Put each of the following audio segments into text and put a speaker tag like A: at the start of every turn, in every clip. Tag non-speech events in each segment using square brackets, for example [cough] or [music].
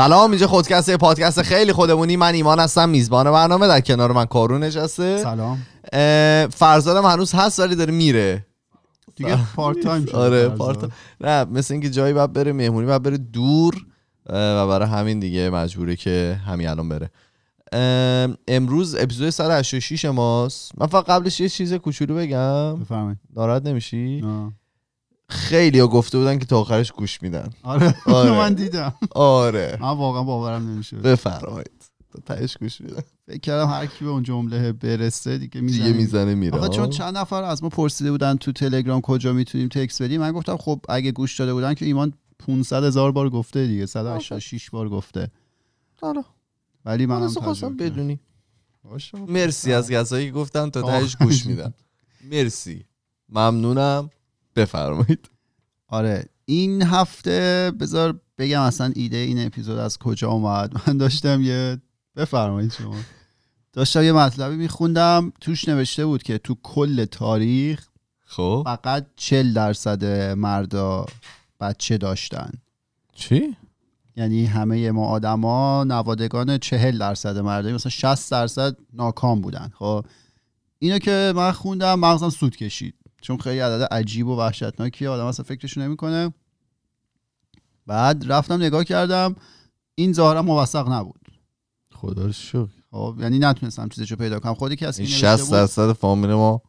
A: سلام اینجا خودکسته پادکست خیلی خودمونی من ایمان هستم میزبان برنامه در کنار من کارون
B: نشسته سلام
A: فرزادم هنوز هست ولی داره میره
B: دیگه پارت تایم آره پارت
A: نه مثل اینکه جایی باید بره مهمونی باید بره دور و برای همین دیگه مجبوره که همین الان بره امروز اپیزود 186 ماست من فقط قبلش یه چیز کوچولو بگم بفرمایید ناراحت نمیشی خیلی ها گفته بودن که تا آخرش گوش میدن
B: آره, آره. من دیدم آره من واقعا باورم نمیشه بفرمایید تا تهش گوش میدن فکر کردم هر کی به اون جمله برسه دیگه میزنه دیگه میزنه میره آقا چون چند نفر از ما پرسیده بودن تو تلگرام کجا میتونیم تکس بدیم من گفتم خب اگه گوش داده بودن که ایمان 500 هزار بار گفته دیگه 186 بار گفته حالا آره. ولی من خواستم
A: بدونی مرسی از گزایی گفتم تا تهش گوش میدن.
B: [laughs] مرسی ممنونم بفرمایید آره این هفته بذار بگم اصلا ایده این اپیزود از کجا اومد من داشتم یه بفرمایید شما داشتم یه مطلبی میخوندم توش نوشته بود که تو کل تاریخ خب فقط 40 درصد مردا بچه داشتن چی؟ یعنی همه ما آدما نوادگان 40 درصد مردایی مثلا 60 درصد ناکام بودن خب اینو که من خوندم مغزم سود کشید چون خیلی عدد عجیب و وحشتناکی آدم اصلا فکرش نمیکنه بعد رفتم نگاه کردم این ظاهرا موثق نبود خدا خب، یعنی نتونستم چیزشو پیدا کنم خودی کسی این 60 درصد
A: فامیل ما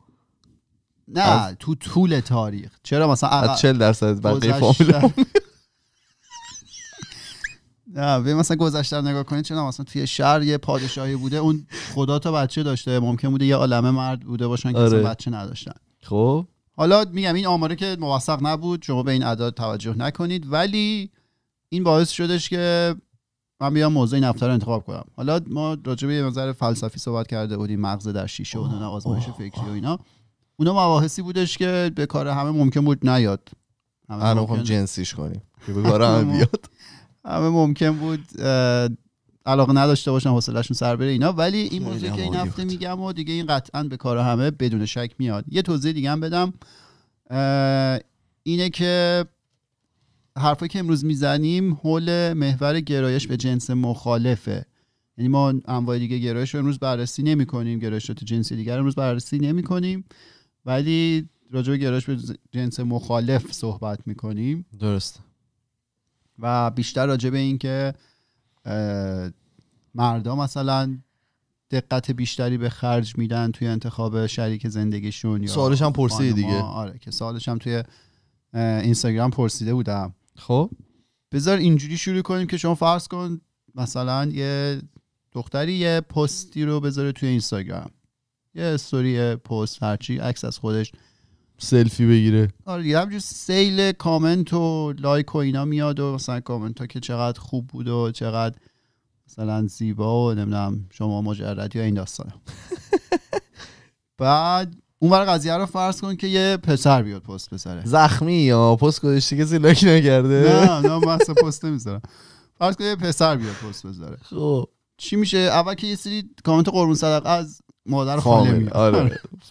B: نه تو طول تاریخ چرا مثلا از 40 درصد بقیه فامیل [laughs] نه به مثلا گذشته نگاه کنید چرا مثلا توی شهر یه پادشاهی بوده اون خدا تا بچه داشته ممکن بوده یه عالمه مرد بوده باشن که آره. بچه نداشتن خب حالا میگم این آماره که موثق نبود شما به این اعداد توجه نکنید ولی این باعث شدش که من بیام موضوع این رو انتخاب کنم حالا ما راجع به نظر فلسفی صحبت کرده بودیم مغز در شیشه و اون آزمایش فکری و اینا اونا مباحثی بودش که به کار همه ممکن بود نیاد الان جنسیش کنیم که [laughs] همه ممکن بود علاقه نداشته باشن حوصلهشون سر بره اینا ولی این موضوعی که این هفته میگم و دیگه این قطعا به کار همه بدون شک میاد یه توضیح دیگه هم بدم اینه که حرفایی که امروز میزنیم حول محور گرایش به جنس مخالفه یعنی ما انواع دیگه گرایش رو امروز بررسی نمی کنیم گرایشات جنسی دیگر امروز بررسی نمی کنیم ولی راجع گرایش به جنس مخالف صحبت می کنیم درست و بیشتر راجع به این که مردا مثلا دقت بیشتری به خرج میدن توی انتخاب شریک زندگیشون سوالش هم پرسیده دیگه آره که سوالش هم توی اینستاگرام پرسیده بودم خب بذار اینجوری شروع کنیم که شما فرض کن مثلا یه دختری یه پستی رو بذاره توی اینستاگرام یه استوری پست هرچی عکس از خودش سلفی بگیره آره سیل کامنت و لایک و اینا میاد و مثلا کامنت ها که چقدر خوب بود و چقدر مثلا زیبا و نمیدونم شما مجردی یا این داستان [laughs] بعد اون بر قضیه رو فرض کن که یه پسر بیاد پست پسره. زخمی یا پست گذاشته کسی لایک نکرده نه نه من پست نمیذارم فرض کن یه پسر بیاد پست بذاره خب چی میشه اول که یه سری کامنت قربون صدق از مادر خاله میاد آره,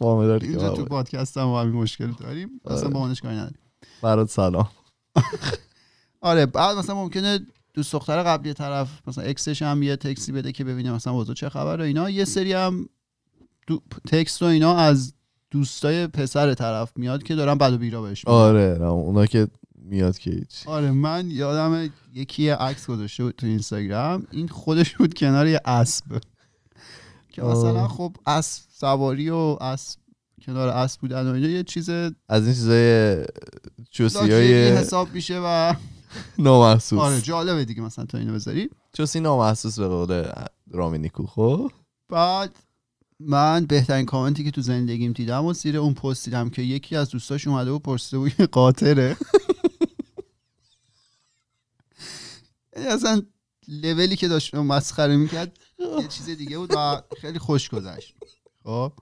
A: آره. اینجا تو آره.
B: پادکست هم همین مشکل داریم آره. اصلا با اونش کاری نداریم
A: برات سلام
B: [laughs] آره بعد مثلا ممکنه دوست دختر قبلی طرف مثلا اکسش هم یه تکسی بده که ببینه مثلا وضع چه خبره اینا یه سری هم دو... تکست و اینا از دوستای پسر طرف میاد که دارن بد و بیرا بهش
A: آره اونا
B: که میاد که هیچ آره من یادم یکی عکس گذاشته بود تو اینستاگرام این خودش بود کنار یه اسب که مثلا خب اسب سواری و اسب کنار اسب بودن و اینا یه چیز از
A: این چیزای چوسی های حساب
B: میشه و [laughs] نامحسوس آره جالبه دیگه مثلا تو اینو بذاری چوسی
A: نامحسوس به قول رامی خب
B: بعد من بهترین کامنتی که تو زندگیم دیدم و زیر اون پست دیدم که یکی از دوستاش اومده و پرسیده بود قاطره [laughs] یعنی اصلا لولی که داشت مسخره میکرد یه چیز دیگه بود و خیلی خوش گذشت خب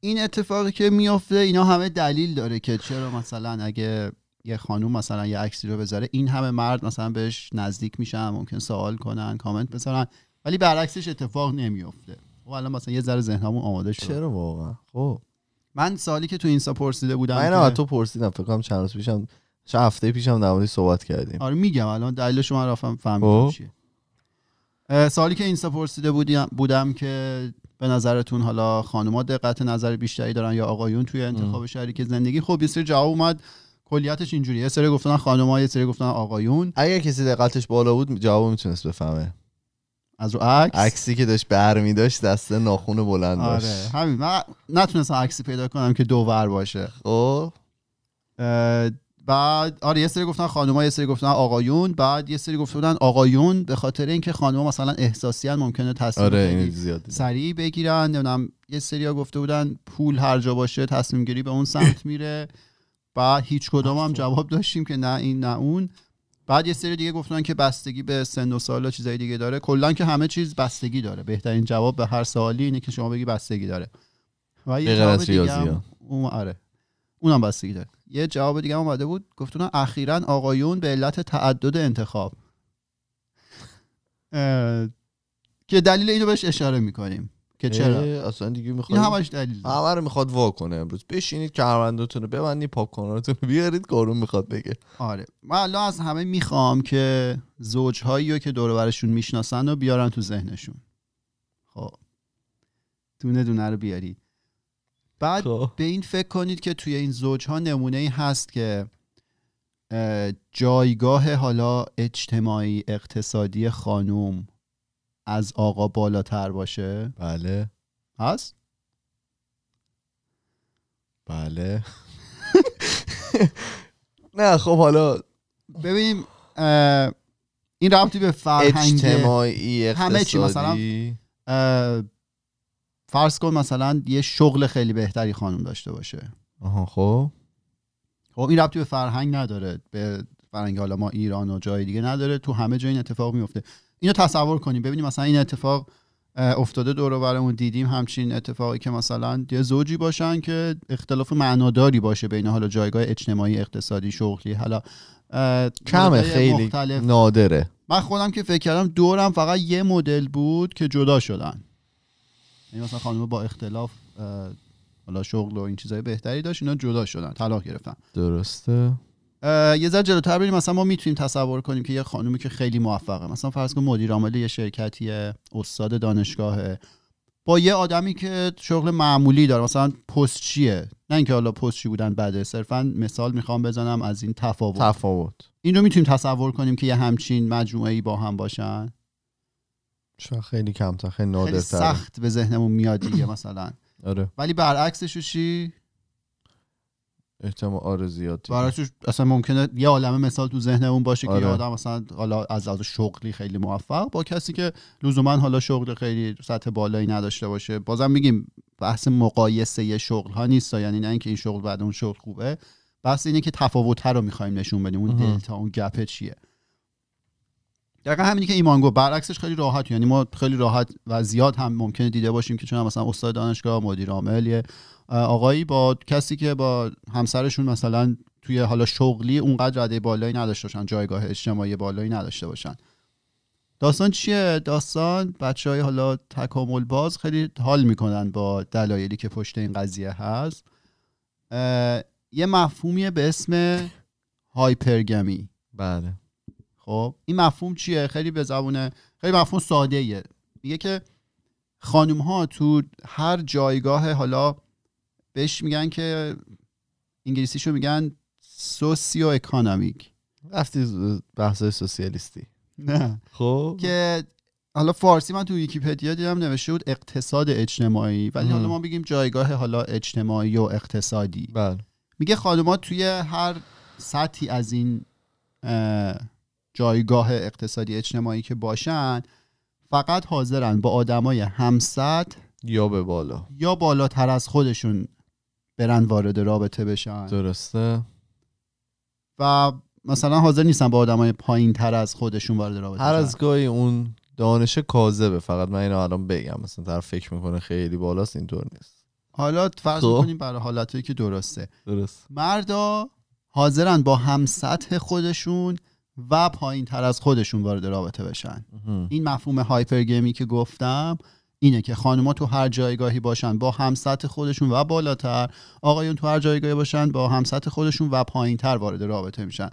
B: این اتفاقی که میافته اینا همه دلیل داره که چرا مثلا اگه یه خانوم مثلا یه عکسی رو بذاره این همه مرد مثلا بهش نزدیک میشن ممکن سوال کنن کامنت بذارن ولی برعکسش اتفاق نمیافته و خب، الان مثلا یه ذره ذهنمون آماده شد چرا واقعا خب من سالی که تو اینستا پرسیده بودم من تو
A: پرسیدم فکر کنم چند روز پیشم چه هفته پیشم در صحبت کردیم
B: آره میگم الان دلیل شما رفتم فهمیدم خب. سالی که اینستا پرسیده بودیم بودم که به نظرتون حالا خانوما دقت نظر بیشتری دارن یا آقایون توی انتخاب شریک زندگی خب یه سری جواب اومد کلیتش اینجوریه یه سری گفتن خانوما یه سری گفتن آقایون اگر کسی دقتش بالا بود جواب میتونست
A: بفهمه از رو عکس عکسی که داشت برمی داشت دست ناخون بلند آره. داشت آره
B: همین من نتونستم عکسی پیدا کنم که دوور باشه خب بعد آره یه سری گفتن خانوما یه سری گفتن آقایون بعد یه سری گفته بودن آقایون به خاطر اینکه خانوما مثلا احساسی ممکنه تصمیم آره سریع بگیرن نمیدونم یه ها گفته بودن پول هر جا باشه تصمیم گیری به اون سمت [laughs] میره بعد هیچ کدوم هم جواب داشتیم که نه این نه اون بعد یه سری دیگه گفتن که بستگی به سن و سال و چیزای دیگه داره کلا که همه چیز بستگی داره بهترین جواب به هر سوالی اینه که شما بگی بستگی داره
A: و یه جواب دیگه هم...
B: اون آره اونم بستگی داره یه جواب دیگه اومده بود گفتون اخیرا آقایون به علت تعدد انتخاب که دلیل اینو بهش اشاره میکنیم که چرا اصلا دیگه میخواد
A: این همش دلیل همه میخواد وا کنه امروز بشینید کمربندتون رو ببندید پاپ رو بیارید کارون
B: میخواد بگه آره من الان از همه میخوام که زوجهایی رو که دور برشون میشناسن رو بیارن تو ذهنشون خب دونه دونه رو بیارید بعد خب. به این فکر کنید که توی این زوج ها نمونه ای هست که جایگاه حالا اجتماعی اقتصادی خانوم از آقا بالاتر باشه بله هست بله [laughs] نه خب حالا ببینیم این رابطی به فرهنگ اجتماعی اقتصادی همه چی مثلا فرض کن مثلا یه شغل خیلی بهتری خانم داشته باشه
A: آها خب
B: خب این ربطی به فرهنگ نداره به فرهنگ حالا ما ایران و جای دیگه نداره تو همه جا این اتفاق میفته اینو تصور کنیم ببینیم مثلا این اتفاق افتاده دور برمون دیدیم همچین اتفاقی که مثلا یه زوجی باشن که اختلاف معناداری باشه بین حالا جایگاه اجتماعی اقتصادی شغلی حالا کمه خیلی مختلف. نادره من خودم که فکر کردم دورم فقط یه مدل بود که جدا شدن یعنی مثلا خانم با اختلاف حالا شغل و این چیزای بهتری داشت اینا جدا شدن طلاق گرفتن درسته یه ذره جلوتر بریم مثلا ما میتونیم تصور کنیم که یه خانومی که خیلی موفقه مثلا فرض کن مدیر عامل یه شرکتیه استاد دانشگاهه با یه آدمی که شغل معمولی داره مثلا پست چیه نه اینکه حالا پست چی بودن بده صرفا مثال میخوام بزنم از این تفاوت تفاوت این رو میتونیم تصور کنیم که یه همچین مجموعه ای با هم باشن
A: شاید خیلی کمتر خیلی خیلی سخت
B: به ذهنمون میاد دیگه [coughs] مثلا آره ولی برعکسش چی احتمال آره زیاد برعکسش اصلا ممکنه یه عالمه مثال تو ذهنمون باشه که یه آره. آدم مثلا حالا از از شغلی خیلی موفق با کسی که لزوما حالا شغل خیلی سطح بالایی نداشته باشه بازم میگیم بحث مقایسه شغل ها نیست یعنی نه اینکه این شغل بعد اون شغل خوبه بحث اینه که تفاوت رو میخوایم نشون بدیم اون دلتا اون گپه چیه دقیقا همینی که ایمان گفت برعکسش خیلی راحت یعنی ما خیلی راحت و زیاد هم ممکنه دیده باشیم که چون مثلا استاد دانشگاه مدیر عامل یه آقایی با کسی که با همسرشون مثلا توی حالا شغلی اونقدر رده بالایی نداشته باشن جایگاه اجتماعی بالایی نداشته باشن داستان چیه داستان بچه های حالا تکامل باز خیلی حال میکنن با دلایلی که پشت این قضیه هست یه مفهومیه به اسم هایپرگمی بله خب این مفهوم چیه خیلی به زبونه خیلی مفهوم ساده ایه میگه که خانم ها تو هر جایگاه حالا بهش میگن که انگلیسیشو میگن سوسیو اکانومیک رفتی بحثای سوسیالیستی نه خب که حالا فارسی من تو ویکیپدیا دیدم نوشته بود اقتصاد اجتماعی ولی حالا ما بگیم جایگاه حالا اجتماعی و اقتصادی بله میگه ها توی هر سطحی از این جایگاه اقتصادی اجتماعی که باشن فقط حاضرن با آدمای همسط یا به بالا یا بالاتر از خودشون برن وارد رابطه بشن درسته و مثلا حاضر نیستن با آدمای پایین تر از خودشون وارد رابطه هر
A: از گاهی اون دانش کاذبه فقط من اینو الان بگم مثلا طرف فکر میکنه خیلی بالاست اینطور نیست
B: حالا فرض خب. کنیم برای حالتهایی که درسته درست مردا حاضرن با هم سطح خودشون و پایین تر از خودشون وارد رابطه بشن این مفهوم هایپرگمی که گفتم اینه که خانوما تو هر جایگاهی باشن با همسط خودشون و بالاتر آقایون تو هر جایگاهی باشن با همسط خودشون و پایین تر وارد رابطه میشن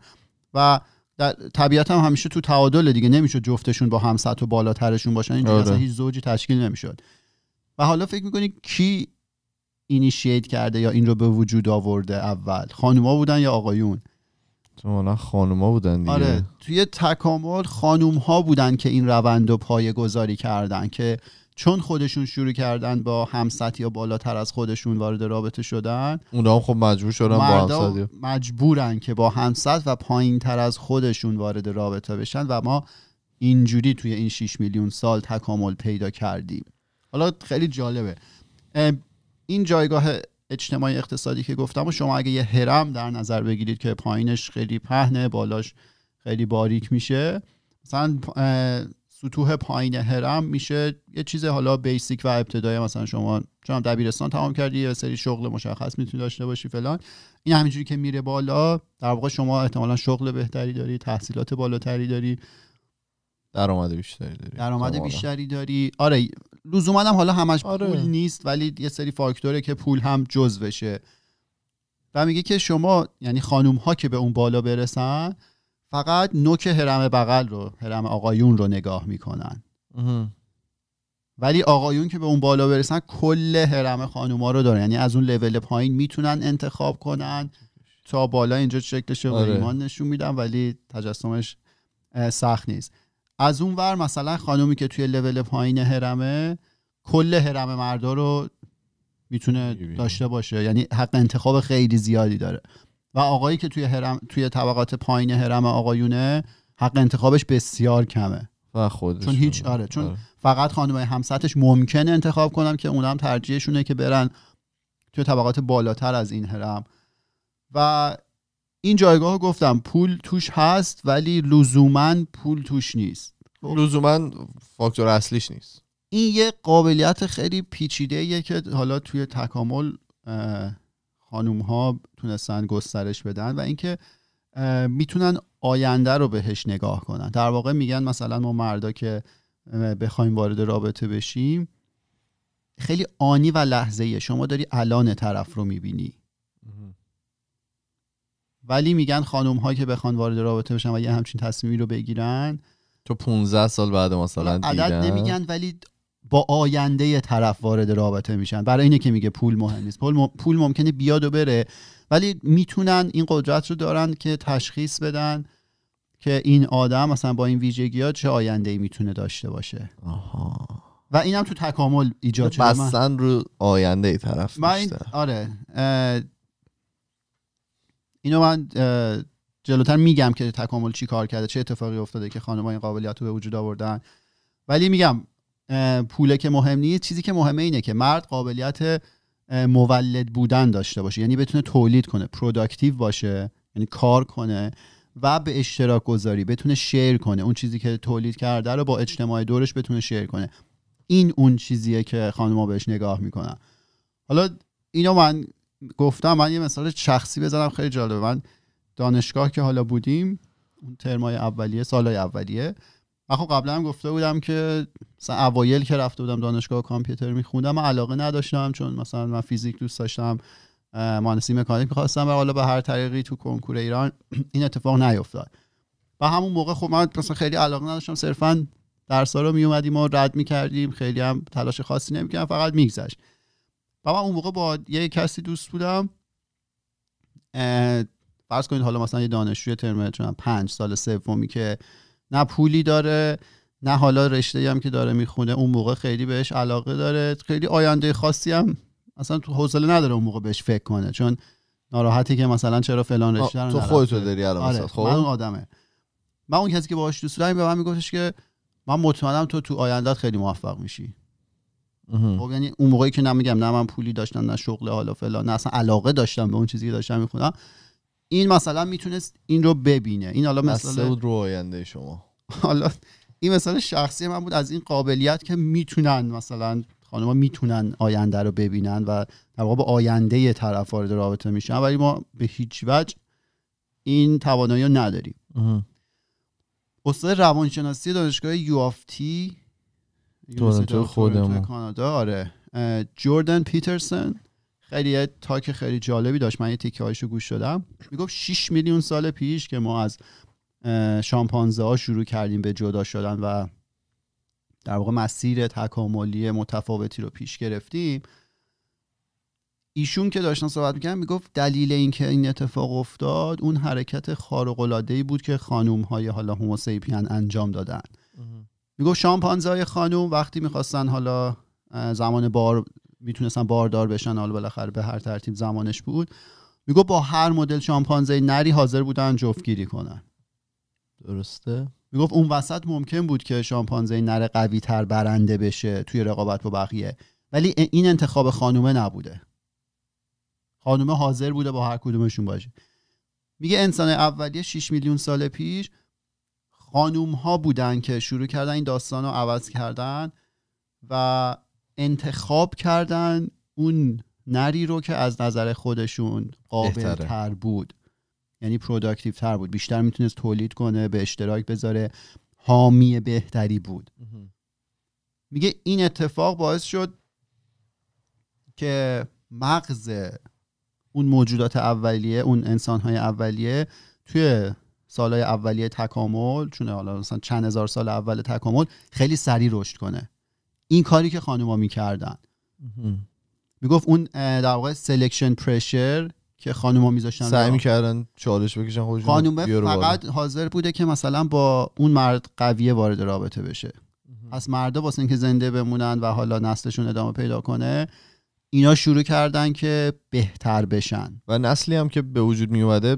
B: و در طبیعت هم همیشه تو تعادل دیگه نمیشه جفتشون با همسط و بالاترشون باشن اینجا آره. هیچ زوجی تشکیل نمیشد و حالا فکر میکنی کی اینیشیت کرده یا این رو به وجود آورده اول خانوما بودن یا آقایون چون حالا خانوما بودن دیگه آره توی تکامل خانوم ها بودن که این روند و پایه گذاری کردن که چون خودشون شروع کردن با همسط یا بالاتر از خودشون وارد رابطه شدن
A: اونا هم خب مجبور شدن با
B: مجبورن که با همسط و پایین تر از خودشون وارد رابطه بشن و ما اینجوری توی این 6 میلیون سال تکامل پیدا کردیم حالا خیلی جالبه این جایگاه اجتماعی اقتصادی که گفتم و شما اگه یه هرم در نظر بگیرید که پایینش خیلی پهنه بالاش خیلی باریک میشه مثلا سطوح پایین هرم میشه یه چیز حالا بیسیک و ابتدایی مثلا شما چون دبیرستان تمام کردی یه سری شغل مشخص میتونی داشته باشی فلان این همینجوری که میره بالا در واقع شما احتمالا شغل بهتری داری تحصیلات بالاتری داری
A: درآمد بیشتری
B: داری درآمد بیشتری داری آره لزوما هم حالا همش آره. پول نیست ولی یه سری فاکتوره که پول هم بشه و میگه که شما یعنی خانوم ها که به اون بالا برسن فقط نوک هرم بغل رو هرم آقایون رو نگاه میکنن ولی آقایون که به اون بالا برسن کل هرم ها رو دارن یعنی از اون لول پایین میتونن انتخاب کنن تا بالا اینجا شکلش رو آره. نشون میدم ولی تجسمش سخت نیست از اون ور مثلا خانومی که توی لول پایین هرمه کل هرم مردا رو میتونه داشته باشه یعنی حق انتخاب خیلی زیادی داره و آقایی که توی هرم توی طبقات پایین هرم آقایونه حق انتخابش بسیار کمه
A: و خودش چون
B: هیچ آره چون آره. فقط خانم همسطش ممکن انتخاب کنم که اونم ترجیحشونه که برن توی طبقات بالاتر از این هرم و این جایگاه گفتم پول توش هست ولی لزوما پول توش نیست خب. لزوما فاکتور اصلیش نیست این یه قابلیت خیلی پیچیده که حالا توی تکامل خانوم ها تونستن گسترش بدن و اینکه میتونن آینده رو بهش نگاه کنن در واقع میگن مثلا ما مردا که بخوایم وارد رابطه بشیم خیلی آنی و لحظه شما داری الان طرف رو میبینی ولی میگن خانم ها که بخوان وارد رابطه بشن و یه همچین تصمیمی رو بگیرن تو 15 سال بعد مثلا عدد نمیگن ولی با آینده طرف وارد رابطه میشن برای اینه که میگه پول مهم نیست پول, پول ممکنه بیاد و بره ولی میتونن این قدرت رو دارن که تشخیص بدن که این آدم مثلا با این ویژگی ها چه آینده ای میتونه داشته باشه آها. و اینم تو تکامل
A: ایجاد شده رو آینده ای طرف من
B: آره اینو من جلوتر میگم که تکامل چی کار کرده چه اتفاقی افتاده که خانم این قابلیت رو به وجود آوردن ولی میگم پوله که مهم نیست چیزی که مهمه اینه که مرد قابلیت مولد بودن داشته باشه یعنی بتونه تولید کنه پروداکتیو باشه یعنی کار کنه و به اشتراک گذاری بتونه شیر کنه اون چیزی که تولید کرده رو با اجتماع دورش بتونه شیر کنه این اون چیزیه که خانم‌ها بهش نگاه میکنن حالا اینو من گفتم من یه مثال شخصی بزنم خیلی جالبه من دانشگاه که حالا بودیم اون ترمای اولیه سالهای اولیه من خب قبلا هم گفته بودم که مثلا اوایل که رفته بودم دانشگاه کامپیوتر میخوندم من علاقه نداشتم چون مثلا من فیزیک دوست داشتم مهندسی مکانیک میخواستم و حالا به هر طریقی تو کنکور ایران [clears throat] این اتفاق نیفتاد و همون موقع خب من مثلا خیلی علاقه نداشتم صرفا درسا رو میومدیم و رد میکردیم خیلی هم تلاش خاصی نمیکردم فقط میگذشت و من اون موقع با یه کسی دوست بودم فرض کنید حالا مثلا یه دانشجوی ترم پنج سال سومی که نه پولی داره نه حالا رشته هم که داره میخونه اون موقع خیلی بهش علاقه داره خیلی آینده خاصی هم اصلا تو حوصله نداره اون موقع بهش فکر کنه چون ناراحتی که مثلا چرا فلان رشته رو تو خودتو داری الان آره. خب من اون آدمه من اون کسی که باهاش دوست دارم به من میگفتش که من مطمئنم تو تو آیندهت خیلی موفق میشی خب یعنی اون موقعی که نمیگم نه من پولی داشتم نه شغل حالا فلان نه اصلا علاقه داشتم به اون چیزی که داشتم میخونم این مثلا میتونست این رو ببینه این حالا مثلا رو آینده شما [laughs] حالا این مثلا شخصی من بود از این قابلیت که میتونن مثلا خانمها میتونن آینده رو ببینن و در واقع به آینده طرف وارد رابطه میشن ولی ما به هیچ وجه این توانایی رو نداریم استاد روانشناسی دانشگاه یو تورنتو خودمون کانادا آره جوردن پیترسن خیلی تاک خیلی جالبی داشت من یه تیکه هایشو گوش دادم میگفت 6 میلیون سال پیش که ما از شامپانزه ها شروع کردیم به جدا شدن و در واقع مسیر تکاملی متفاوتی رو پیش گرفتیم ایشون که داشتن صحبت میکنم میگفت دلیل اینکه این اتفاق افتاد اون حرکت خارق بود که خانم های حالا هوموسیپین انجام دادن میگفت شامپانزای خانوم وقتی میخواستن حالا زمان بار میتونستن باردار بشن حالا بالاخره به هر ترتیب زمانش بود میگفت با هر مدل شامپانزه نری حاضر بودن جفتگیری کنن
A: درسته
B: میگفت اون وسط ممکن بود که شامپانزه نر قوی تر برنده بشه توی رقابت با بقیه ولی این انتخاب خانومه نبوده خانومه حاضر بوده با هر کدومشون باشه میگه انسان اولیه 6 میلیون سال پیش خانوم ها بودن که شروع کردن این داستان رو عوض کردن و انتخاب کردن اون نری رو که از نظر خودشون قابل تر بود یعنی پروداکتیو تر بود بیشتر میتونست تولید کنه به اشتراک بذاره حامی بهتری بود میگه این اتفاق باعث شد که مغز اون موجودات اولیه اون های اولیه توی سالهای اولیه تکامل چون حالا مثلا چند هزار سال اول تکامل خیلی سریع رشد کنه این کاری که خانوما میکردن میگفت اون در واقع سلکشن پرشر که خانوما میذاشتن سعی میکردن چالش بکشن خودشون فقط حاضر بوده که مثلا با اون مرد قویه وارد رابطه بشه پس مردا واسه اینکه زنده بمونن و حالا نسلشون ادامه پیدا کنه اینا شروع کردن که بهتر بشن
A: و نسلی هم که به وجود می اومده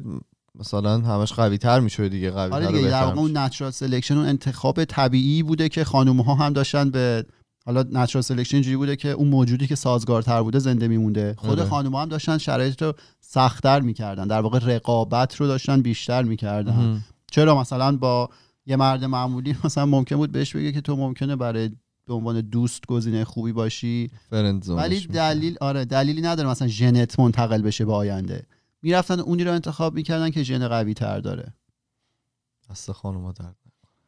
A: مثلا همش قوی تر میشه دیگه قوی آره دیگه در واقع
B: اون نچرال سلکشن اون انتخاب طبیعی بوده که خانم ها هم داشتن به حالا نچرال سلکشن اینجوری بوده که اون موجودی که سازگارتر بوده زنده میمونده خود آره. خانوم ها هم داشتن شرایط رو سختتر میکردن در واقع رقابت رو داشتن بیشتر میکردن چرا مثلا با یه مرد معمولی [laughs] مثلا ممکن بود بهش بگه که تو ممکنه برای به عنوان دوست گزینه خوبی باشی ولی دلیل آره دلیلی نداره مثلا ژنت منتقل بشه به آینده میرفتن اونی رو انتخاب میکردن که ژن قوی تر داره دست خانوما درد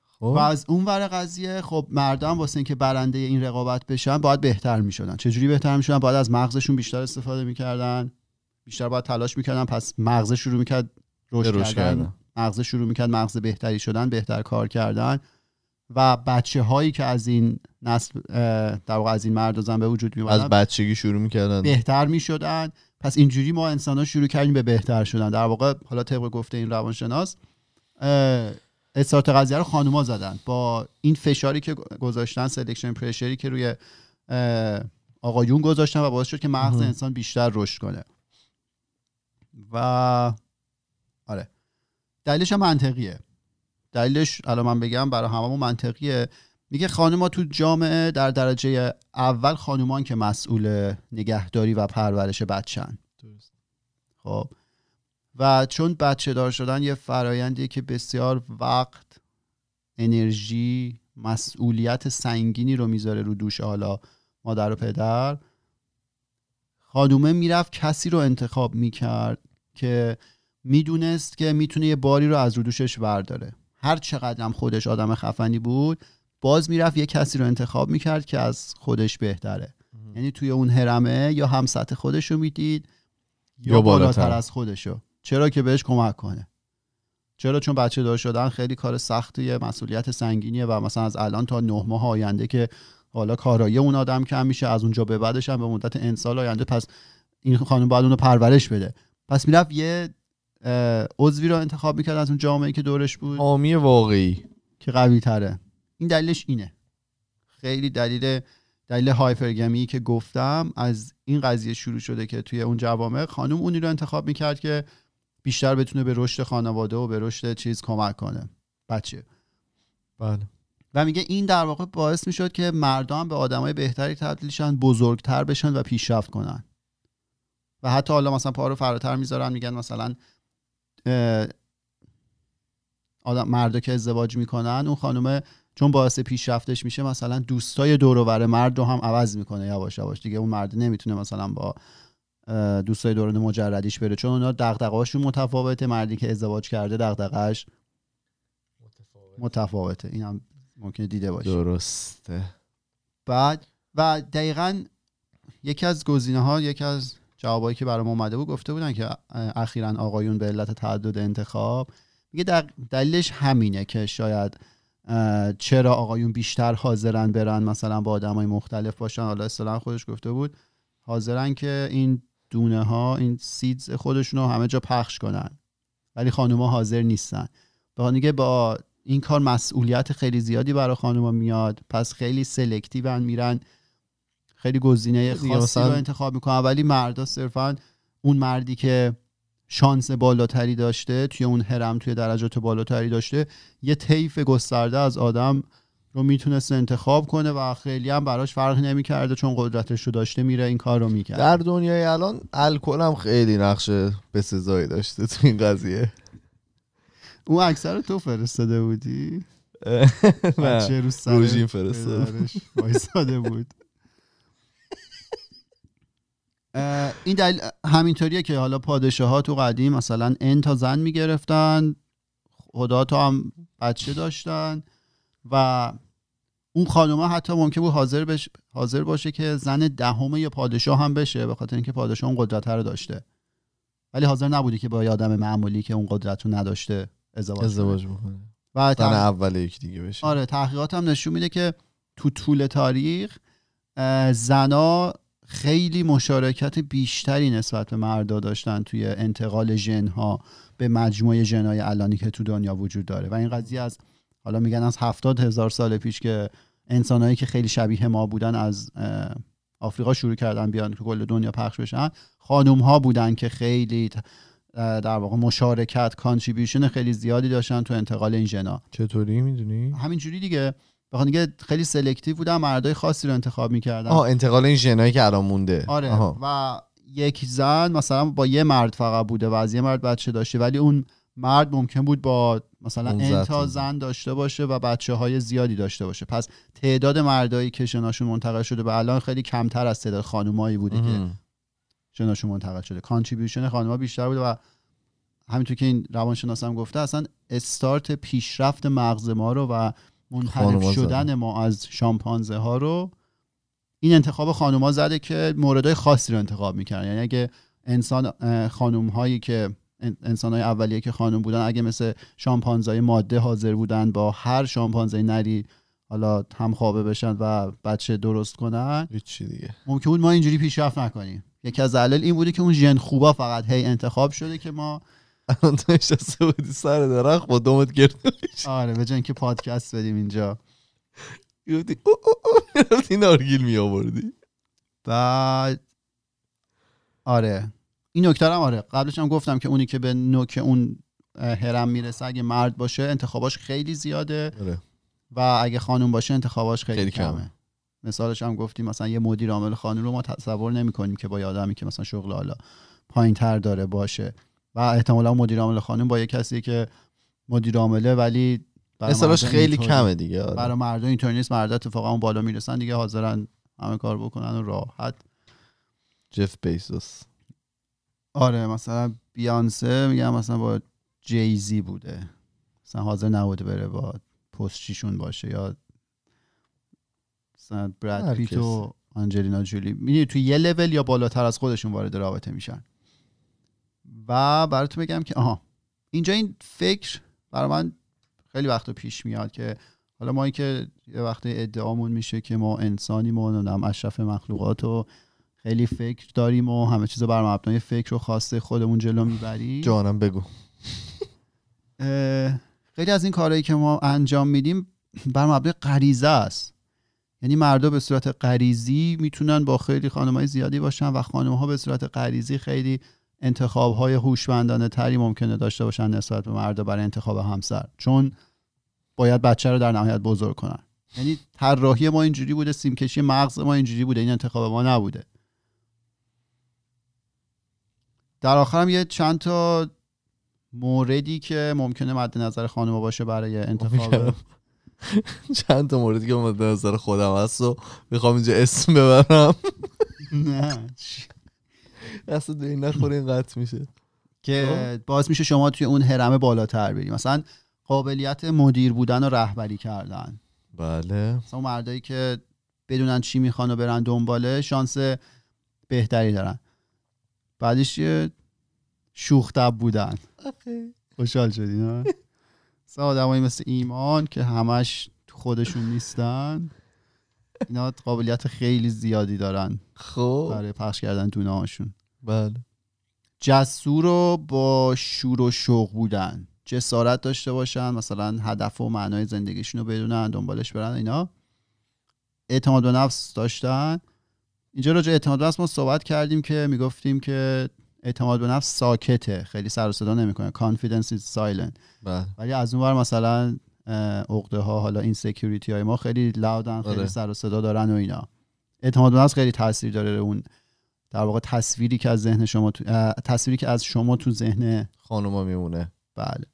B: خب؟ و از اون ور قضیه خب مردم واسه اینکه برنده این رقابت بشن باید بهتر میشدن چجوری بهتر میشدن باید از مغزشون بیشتر استفاده میکردن بیشتر باید تلاش میکردن پس مغز شروع میکرد روش کردن مغز شروع میکرد مغز بهتری شدن بهتر کار کردن و بچه هایی که از این نسل در واقع از این مرد به وجود می از بچگی
A: شروع میکردن بهتر
B: میشدن پس اینجوری ما انسان ها شروع کردیم به بهتر شدن در واقع حالا طبق گفته این روانشناس استارت قضیه رو خانوما زدن با این فشاری که گذاشتن سلکشن پرشری که روی آقایون گذاشتن و باعث شد که مغز انسان بیشتر رشد کنه و آره دلیلش منطقیه دلیلش الان من بگم برای هممون منطقیه میگه ها تو جامعه در درجه اول خانومان که مسئول نگهداری و پرورش بچن درست. خب و چون بچه دار شدن یه فرایندی که بسیار وقت انرژی مسئولیت سنگینی رو میذاره رو دوش حالا مادر و پدر خانومه میرفت کسی رو انتخاب میکرد که میدونست که میتونه یه باری رو از رو دوشش برداره هر چقدر هم خودش آدم خفنی بود باز میرفت یه کسی رو انتخاب میکرد که از خودش بهتره یعنی توی اون هرمه یا هم سطح خودش رو میدید
A: یا, بالاتر. از خودشو
B: چرا که بهش کمک کنه چرا چون بچه دار شدن خیلی کار سختیه مسئولیت سنگینیه و مثلا از الان تا نه ماه آینده که حالا کارایی اون آدم کم میشه از اونجا به بعدش هم به مدت انسال آینده پس این خانم باید اونو پرورش بده پس میرفت یه عضوی رو انتخاب میکرد از اون جامعه که دورش بود آمی واقعی که قوی تره این دلیلش اینه خیلی دلیل دلیل هایپرگمی که گفتم از این قضیه شروع شده که توی اون جوامع خانم اونی رو انتخاب میکرد که بیشتر بتونه به رشد خانواده و به رشد چیز کمک کنه بچه بله و میگه این در واقع باعث میشد که مردم به آدمای بهتری تبدیل شن بزرگتر بشن و پیشرفت کنن و حتی حالا مثلا پا رو فراتر میذارن میگن مثلا آدم مردا که ازدواج میکنن اون خانم چون باعث پیشرفتش میشه مثلا دوستای دور مرد رو هم عوض میکنه یواش یواش دیگه اون مرد نمیتونه مثلا با دوستای دوران مجردیش بره چون اونا دغدغه‌هاشون متفاوته مردی که ازدواج کرده دغدغه‌اش متفاوته. این هم ممکنه دیده باشه درسته بعد و دقیقا یکی از گزینه ها یکی از جوابایی که برام اومده بود گفته بودن که اخیرا آقایون به علت تعدد انتخاب میگه دلیلش همینه که شاید چرا آقایون بیشتر حاضرن برن مثلا با آدمای مختلف باشن حالا اصطلاح خودش گفته بود حاضرن که این دونه ها این سیدز خودشون رو همه جا پخش کنن ولی خانوما حاضر نیستن به با این کار مسئولیت خیلی زیادی برای خانوما میاد پس خیلی سلکتیون میرن خیلی گزینه خاصی رو انتخاب میکنن ولی مردا صرفا اون مردی که شانس بالاتری داشته توی اون هرم توی درجات بالاتری داشته یه طیف گسترده از آدم رو میتونست انتخاب کنه و خیلی هم براش فرق نمیکرده چون قدرتش رو داشته میره این کار رو میکرد در
A: دنیای الان الکل هم خیلی نقش سزایی داشته تو این قضیه
B: اون اکثر تو فرستاده بودی نه، روژین فرستاده بود این دلیل همینطوریه که حالا پادشاه ها تو قدیم مثلا ان تا زن میگرفتن خدا تا هم بچه داشتن و اون خانوما حتی ممکن بود حاضر, باشه که زن دهم یه پادشاه هم بشه به خاطر اینکه پادشاه اون قدرت رو داشته ولی حاضر نبودی که با یه آدم معمولی که اون قدرت رو نداشته ازدواج بکنه و اول یک دیگه بشه آره تحقیقات هم نشون میده که تو طول تاریخ زنا خیلی مشارکت بیشتری نسبت به مردا داشتن توی انتقال ژنها به مجموعه ژنهای الانی که تو دنیا وجود داره و این قضیه از حالا میگن از هفتاد هزار سال پیش که انسانهایی که خیلی شبیه ما بودن از آفریقا شروع کردن بیان که کل دنیا پخش بشن خانوم ها بودن که خیلی در واقع مشارکت کانتریبیوشن خیلی زیادی داشتن تو انتقال این ژنا چطوری میدونی همینجوری دیگه بخاطر اینکه خیلی سلکتیو بودم مردای خاصی رو انتخاب میکردم آه انتقال این ژنایی که الان مونده آره و یک زن مثلا با یه مرد فقط بوده و از یه مرد بچه داشته ولی اون مرد ممکن بود با مثلا تا زن داشته باشه و بچه های زیادی داشته باشه پس تعداد مردایی که شناشون منتقل شده به الان خیلی کمتر از تعداد خانومایی بوده که شناشون منتقل شده کانتریبیوشن خانوما بیشتر بوده و همینطور که این هم گفته اصلا استارت پیشرفت مغز ما رو و منحرف شدن ما از شامپانزه ها رو این انتخاب خانوما زده که موردهای خاصی رو انتخاب میکردن یعنی اگه انسان خانوم هایی که انسان های اولیه که خانم بودن اگه مثل های ماده حاضر بودن با هر شامپانزه نری حالا هم خوابه بشن و بچه درست کنن دیگه ممکن بود ما اینجوری پیشرفت نکنیم یکی از علل این بوده که اون ژن خوبا فقط هی انتخاب شده که ما الان تو نشسته بودی سر درخت با دومت گرفته آره به که پادکست بدیم اینجا گفتی او او او میرفتی نارگیل می آوردی بعد آره این نکتر هم آره قبلش هم گفتم که اونی که به نوک اون هرم میرسه اگه مرد باشه انتخاباش خیلی زیاده آره. و اگه خانوم باشه انتخاباش خیلی, کمه. مثالش هم گفتیم مثلا یه مدیر عامل خانوم رو ما تصور نمی کنیم که با یه که مثلا شغل حالا پایین تر داره باشه و احتمالا مدیر عامل خانم با یه کسی که مدیر عامله ولی اصلاش خیلی کمه دیگه آره. برای مردم اینطور نیست مردا اتفاقا اون بالا میرسن دیگه حاضرن همه کار بکنن و راحت جف بیسوس آره مثلا بیانسه میگم مثلا با جیزی بوده مثلا حاضر نبوده بره با پستچیشون باشه یا مثلا براد پیت جولی میدونی توی یه لول یا بالاتر از خودشون وارد رابطه میشن و براتون بگم که آها اینجا این فکر برای من خیلی وقت پیش میاد که حالا ما که یه وقتی ادعامون میشه که ما انسانیم و نمیدونم اشرف مخلوقات و خیلی فکر داریم و همه چیز بر مبنای فکر و خواسته خودمون جلو میبریم جانم بگو خیلی از این کارهایی که ما انجام میدیم بر مبنای غریزه است یعنی مردا به صورت غریزی میتونن با خیلی خانمای زیادی باشن و خانمها به صورت غریزی خیلی انتخاب های هوشمندانه تری ممکنه داشته باشن نسبت به مردا برای انتخاب همسر چون باید بچه رو در نهایت بزرگ کنن یعنی طراحی ما اینجوری بوده سیمکشی مغز ما اینجوری بوده این انتخاب ما نبوده در آخرم یه چند تا موردی که ممکنه مد نظر خانم باشه برای خب، انتخاب [laughs] چند تا موردی که مد نظر خودم هست و میخوام اینجا اسم ببرم [laughs] نه
A: دست دو این نخوره این قطع میشه که
B: خب؟ باعث میشه شما توی اون هرم بالاتر بریم مثلا قابلیت مدیر بودن و رهبری کردن بله مثلا مردایی که بدونن چی میخوان و برن دنباله شانس بهتری دارن بعدش یه شوختب بودن خوشحال شدی نه مثلا آدم مثل ایمان که همش خودشون نیستن اینا قابلیت خیلی زیادی دارن خب برای پخش کردن دونه هاشون بله جسور رو با شور و شوق بودن جسارت داشته باشن مثلا هدف و معنای زندگیشون رو بدونن دنبالش برن اینا اعتماد به نفس داشتن اینجا راجع اعتماد به نفس ما صحبت کردیم که میگفتیم که اعتماد به نفس ساکته خیلی سر و صدا نمیکنه کانفیدنس is سایلنت بله. ولی از اونور مثلا عقده ها حالا این سکیوریتی های ما خیلی لاودن خیلی آره. سر و صدا دارن و اینا اعتماد به نفس خیلی تاثیر داره اون در واقع تصویری که از ذهن شما تو... تصویری که از شما تو ذهن خانوما میمونه بله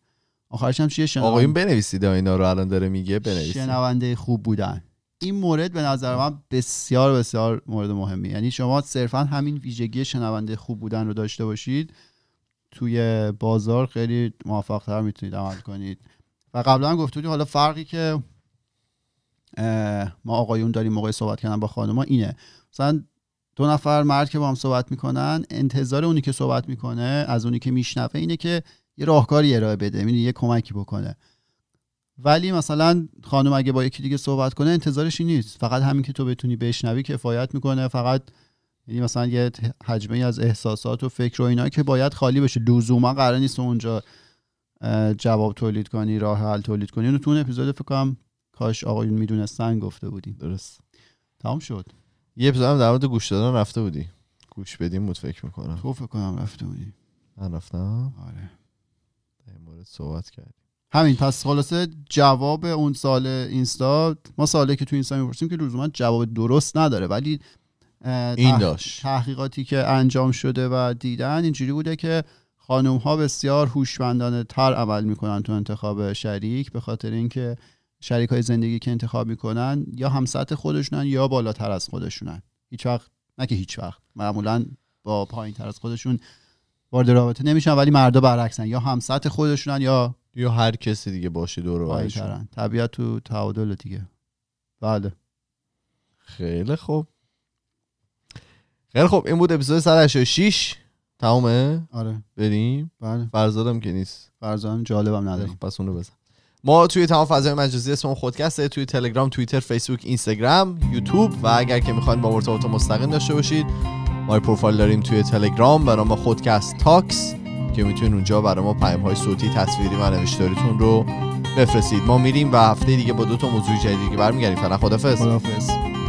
A: آخرش هم چیه شنوان... آقایون بنویسید اینا رو الان داره میگه بنویسید شنونده خوب بودن
B: این مورد به نظر من بسیار بسیار مورد مهمی یعنی شما صرفا همین ویژگی شنونده خوب بودن رو داشته باشید توی بازار خیلی موفقتر میتونید عمل کنید و قبلا هم گفته حالا فرقی که ما آقایون داریم موقع صحبت کردن با خانم اینه مثلا دو نفر مرد که با هم صحبت میکنن انتظار اونی که صحبت میکنه از اونی که میشنفه اینه که یه راهکاری ارائه بده یه کمکی بکنه ولی مثلا خانم اگه با یکی دیگه صحبت کنه انتظارش این نیست فقط همین که تو بتونی بشنوی کفایت میکنه فقط یعنی مثلا یه حجمه از احساسات و فکر و اینا که باید خالی بشه لزوما قرار نیست اونجا جواب تولید کنی راه حل تولید کنی اونو تو اپیزود فکر کنم کاش آقایون میدونستن گفته بودیم درست تمام شد یه اپیزود هم در مورد گوش دادن
A: رفته بودی گوش بدیم
B: بود فکر میکنم تو خب، فکر کنم رفته بودی من رفتم
A: آره در مورد صحبت کردیم
B: همین پس خلاصه جواب اون سال اینستا ما سالی که تو اینستا میپرسیم که لزوما جواب درست نداره ولی این داشت تحقیقاتی که انجام شده و دیدن اینجوری بوده که خانم ها بسیار هوشمندانه تر اول میکنن تو انتخاب شریک به خاطر اینکه شریک های زندگی که انتخاب میکنن یا هم سطح خودشونن یا بالاتر از خودشونن هیچ وقت نه که هیچ وقت معمولا با پایین تر از خودشون وارد رابطه نمیشن ولی مردا برعکسن یا هم سطح خودشونن یا یا هر کسی دیگه باشه دور طبیعت تو تعادل دیگه بله
A: خیلی خوب خیلی خوب این بود اپیزود 186 تمومه آره بریم بله فرزادم که نیست فرزادم جالبم نداره خب، پس اونو بزن ما توی تمام فضای مجازی اسم خودکسته توی تلگرام توییتر فیسبوک اینستاگرام یوتیوب و اگر که میخواین با ارتباط مستقیم داشته باشید ما پروفایل داریم توی تلگرام به ما خودکست تاکس که میتونید اونجا برای ما پیام های صوتی تصویری و نوشتاریتون رو بفرستید ما میریم و هفته دیگه با دو تا موضوع جدیدی برمیگردیم فعلا خدافظ خدافظ